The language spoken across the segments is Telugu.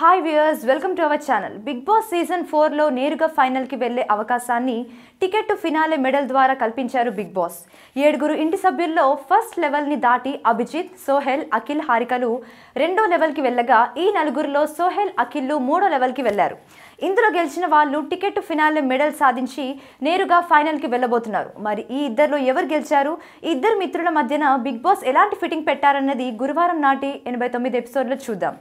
hi viewers welcome to our channel Bigg Boss season ఫోర్లో నేరుగా ఫైనల్కి వెళ్లే అవకాశాన్ని టికెట్ టు ఫినాలే మెడల్ ద్వారా కల్పించారు బిగ్ బాస్ ఏడుగురు ఇంటి సభ్యుల్లో ఫస్ట్ లెవెల్ని దాటి అభిజిత్ సోహెల్ అఖిల్ హారికలు రెండో లెవెల్కి వెళ్ళగా ఈ నలుగురిలో సోహెల్ అఖిల్లు మూడో లెవెల్కి వెళ్లారు ఇందులో గెలిచిన వాళ్ళు టికెట్ టు ఫినాలే మెడల్ సాధించి నేరుగా ఫైనల్కి వెళ్ళబోతున్నారు మరి ఈ ఇద్దరులో ఎవరు గెలిచారు ఇద్దరు మిత్రుల మధ్యన బిగ్ బాస్ ఎలాంటి ఫిట్టింగ్ పెట్టారన్నది గురువారం నాటి ఎనభై తొమ్మిది ఎపిసోడ్లో చూద్దాం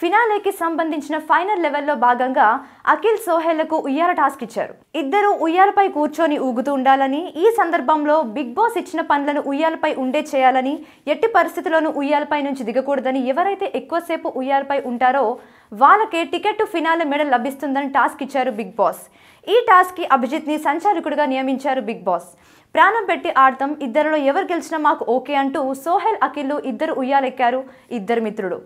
ఫినాలేకి సంబంధించిన ఫైనల్ లెవెల్లో భాగంగా అఖిల్ సోహెల్లకు ఉయ్యాల టాస్క్ ఇచ్చారు ఇద్దరు ఉయ్యాలపై కూర్చొని ఊగుతూ ఉండాలని ఈ సందర్భంలో బిగ్ బాస్ ఇచ్చిన పనులను ఉయ్యాలపై ఉండే చేయాలని ఎట్టి పరిస్థితుల్లోనూ ఉయ్యాలపై నుంచి దిగకూడదని ఎవరైతే ఎక్కువసేపు ఉయ్యాలపై ఉంటారో వాళ్ళకే టికెట్ టు మెడల్ లభిస్తుందని టాస్క్ ఇచ్చారు బిగ్ బాస్ ఈ టాస్క్కి అభిజిత్ని సంచాలకుడిగా నియమించారు బిగ్ బాస్ ప్రాణం పెట్టి ఆడతాం ఇద్దరిలో ఎవరు గెలిచినా మాకు ఓకే అంటూ సోహెల్ అఖిల్ ఇద్దరు ఉయ్యాలెక్కారు ఇద్దరు మిత్రుడు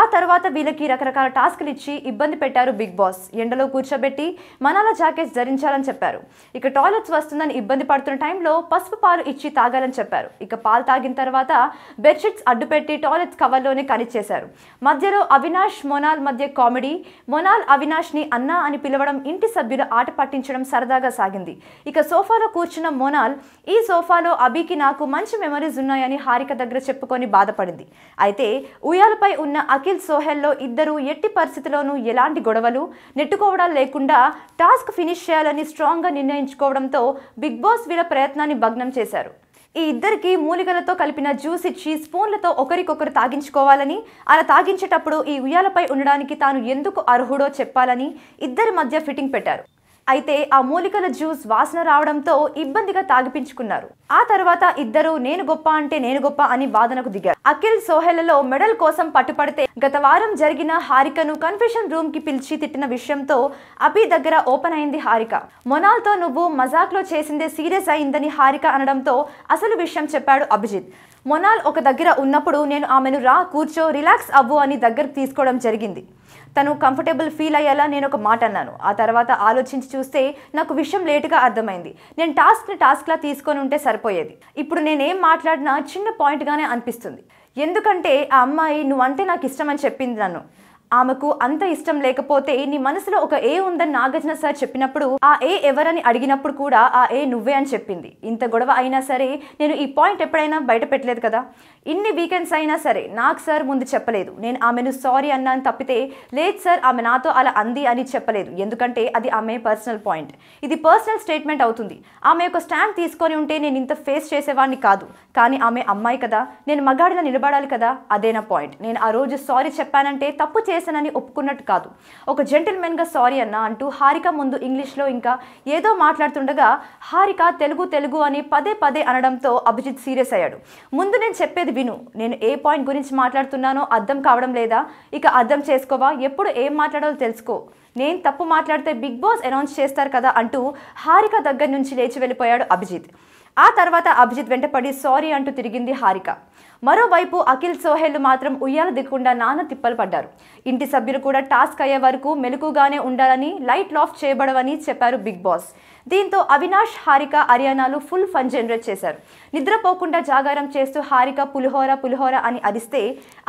ఆ తర్వాత వీళ్ళకి రకరకాల టాస్క్లు ఇచ్చి ఇబ్బంది పెట్టారు బిగ్ బాస్ ఎండలో కూర్చోబెట్టి మనాల జాకెట్స్ ధరించాలని చెప్పారు ఇక టాయిలెట్స్ వస్తుందని ఇబ్బంది పడుతున్న టైంలో పసుపు పాలు ఇచ్చి తాగాలని చెప్పారు ఇక పాలు తాగిన తర్వాత బెడ్షీట్స్ అడ్డుపెట్టి టాయిలెట్స్ కవర్లోనే కనిచ్చేశారు మధ్యలో అవినాష్ మొనాల్ మధ్య కామెడీ మొనాల్ అవినాష్ ని అన్నా అని పిలవడం ఇంటి సభ్యులు ఆట పట్టించడం సరదాగా సాగింది ఇక సోఫాలో కూర్చున్న మొనాల్ ఈ సోఫాలో అభికి నాకు మంచి మెమరీస్ ఉన్నాయని హారిక దగ్గర చెప్పుకొని బాధపడింది అయితే ఉయ్యాలపై ఉన్న అఖిల్ సోహెల్లో ఇద్దరు ఎట్టి పరిస్థితిలోనూ ఎలాంటి గొడవలు నెట్టుకోవడాలు లేకుండా టాస్క్ ఫినిష్ చేయాలని స్ట్రాంగ్గా నిర్ణయించుకోవడంతో బిగ్ బాస్ వీళ్ళ ప్రయత్నాన్ని భగ్నం చేశారు ఈ ఇద్దరికి మూలికలతో కలిపిన జ్యూస్ ఇచ్చి స్పూన్లతో ఒకరికొకరు తాగించుకోవాలని అలా తాగించేటప్పుడు ఈ ఉయ్యాలపై ఉండడానికి తాను ఎందుకు అర్హుడో చెప్పాలని ఇద్దరి మధ్య ఫిట్టింగ్ పెట్టారు అయితే ఆ మూలికల జ్యూస్ వాసన రావడంతో ఇబ్బందిగా తాగిపించుకున్నారు ఆ తర్వాత ఇద్దరు నేను గొప్ప అంటే నేను గొప్ప అని వాదనకు దిగారు అఖిల్ సోహెల్లలో మెడల్ కోసం పట్టుపడితే గత వారం జరిగిన హారికను కన్ఫెషన్ రూమ్కి పిలిచి తిట్టిన విషయంతో అభి దగ్గర ఓపెన్ అయింది హారిక మొనాల్తో నువ్వు మజాక్లో చేసిందే సీరియస్ అయిందని హారిక అనడంతో అసలు విషయం చెప్పాడు అభిజిత్ మొనాల్ ఒక దగ్గర ఉన్నప్పుడు నేను ఆమెను రా కూర్చో రిలాక్స్ అవ్వు అని దగ్గర తీసుకోవడం జరిగింది తను కంఫర్టబుల్ ఫీల్ అయ్యేలా నేను ఒక మాట అన్నాను ఆ తర్వాత ఆలోచించి చూస్తే నాకు విషయం లేటుగా అర్థమైంది నేను టాస్క్ని టాస్క్లా తీసుకొని ఉంటే సరిపోయేది ఇప్పుడు నేనేం మాట్లాడినా చిన్న పాయింట్గానే అనిపిస్తుంది ఎందుకంటే ఆ అమ్మాయి నువ్వంటే నాకు ఇష్టం అని చెప్పింది నన్ను ఆమెకు అంత ఇష్టం లేకపోతే నీ మనసులో ఒక ఏ ఉందని నాగార్జున సార్ చెప్పినప్పుడు ఆ ఏ ఎవరని అడిగినప్పుడు కూడా ఆ ఏ నువ్వే అని చెప్పింది ఇంత గొడవ అయినా సరే నేను ఈ పాయింట్ ఎప్పుడైనా బయట పెట్టలేదు కదా ఇన్ని వీకెండ్స్ అయినా సరే నాకు సార్ ముందు చెప్పలేదు నేను ఆమెను సారీ అన్నాను తప్పితే లేదు సార్ ఆమె నాతో అలా అంది అని చెప్పలేదు ఎందుకంటే అది ఆమె పర్సనల్ పాయింట్ ఇది పర్సనల్ స్టేట్మెంట్ అవుతుంది ఆమె యొక్క స్టాండ్ తీసుకొని ఉంటే నేను ఇంత ఫేస్ చేసేవాడిని కాదు కానీ ఆమె అమ్మాయి కదా నేను మగాడిలా నిలబడాలి కదా అదేనా పాయింట్ నేను ఆ రోజు సారీ చెప్పానంటే తప్పు చేసి చేశానని ఒప్పుకున్నట్టు కాదు ఒక జెంటిల్మెన్గా సారీ అన్న అంటూ హారిక ముందు ఇంగ్లీష్లో ఇంకా ఏదో మాట్లాడుతుండగా హారిక తెలుగు తెలుగు అని పదే పదే అనడంతో అభిజిత్ సీరియస్ అయ్యాడు ముందు నేను చెప్పేది విను నేను ఏ పాయింట్ గురించి మాట్లాడుతున్నానో అర్థం కావడం లేదా ఇక అర్థం చేసుకోవా ఎప్పుడు ఏం మాట్లాడాలో తెలుసుకో నేను తప్పు మాట్లాడితే బిగ్ బాస్ అనౌన్స్ చేస్తారు కదా అంటూ హారిక దగ్గర నుంచి లేచి వెళ్ళిపోయాడు అభిజిత్ ఆ తర్వాత అభిజిత్ వెంటపడి సారీ అంటూ తిరిగింది హారిక మరోవైపు అఖిల్ సోహెల్ మాత్రం ఉయ్యాల దిక్కుండా నాన్న తిప్పలు పడ్డారు ఇంటి సభ్యులు కూడా టాస్క్ అయ్యే వరకు మెలకుగానే ఉండాలని లైట్లు ఆఫ్ చేయబడవని చెప్పారు బిగ్ బాస్ దీంతో అవినాష్ హారిక అరియానాలు ఫుల్ ఫన్ జనరేట్ చేశారు నిద్రపోకుండా జాగారం చేస్తూ హారిక పులిహోర పులిహోర అని అరిస్తే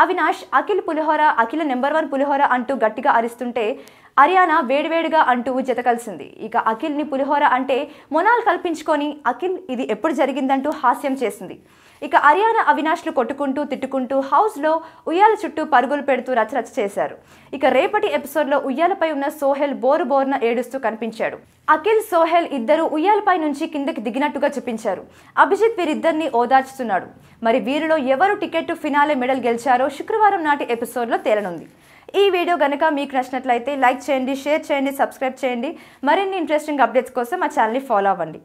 అవినాష్ అఖిల్ పులిహోర అఖిల నెంబర్ వన్ పులిహోర అంటూ గట్టిగా అరిస్తుంటే అరియానా వేడివేడిగా అంటూ జతకల్సింది ఇక అఖిల్ని పులిహోర అంటే మొనాల్ కల్పించుకొని అఖిల్ ఇది ఎప్పుడు జరిగిందంటూ హాస్యం చేసింది ఇక అరియానా అవినాష్లు కొట్టుకుంటూ తిట్టుకుంటూ హౌస్లో ఉయ్యాల చుట్టూ పరుగులు పెడుతూ రచరచ చేశారు ఇక రేపటి ఎపిసోడ్లో ఉయ్యాలపై ఉన్న సోహెల్ బోరు బోర్న ఏడుస్తూ కనిపించాడు అఖిల్ సోహెల్ ఇద్దరు ఉయ్యాలపై నుంచి కిందకి దిగినట్టుగా చూపించారు అభిజిత్ వీరిద్దరిని ఓదార్చుతున్నాడు మరి వీరిలో ఎవరు టికెట్ ఫినాలే మెడల్ గెలిచారో శుక్రవారం నాటి ఎపిసోడ్లో తేలనుంది ఈ వీడియో కనుక మీకు నచ్చినట్లయితే లైక్ చేయండి షేర్ చేయండి సబ్స్క్రైబ్ చేయండి మరిన్ని ఇంట్రెస్టింగ్ అప్డేట్స్ కోసం మా ఛానల్ని ఫాలో అవ్వండి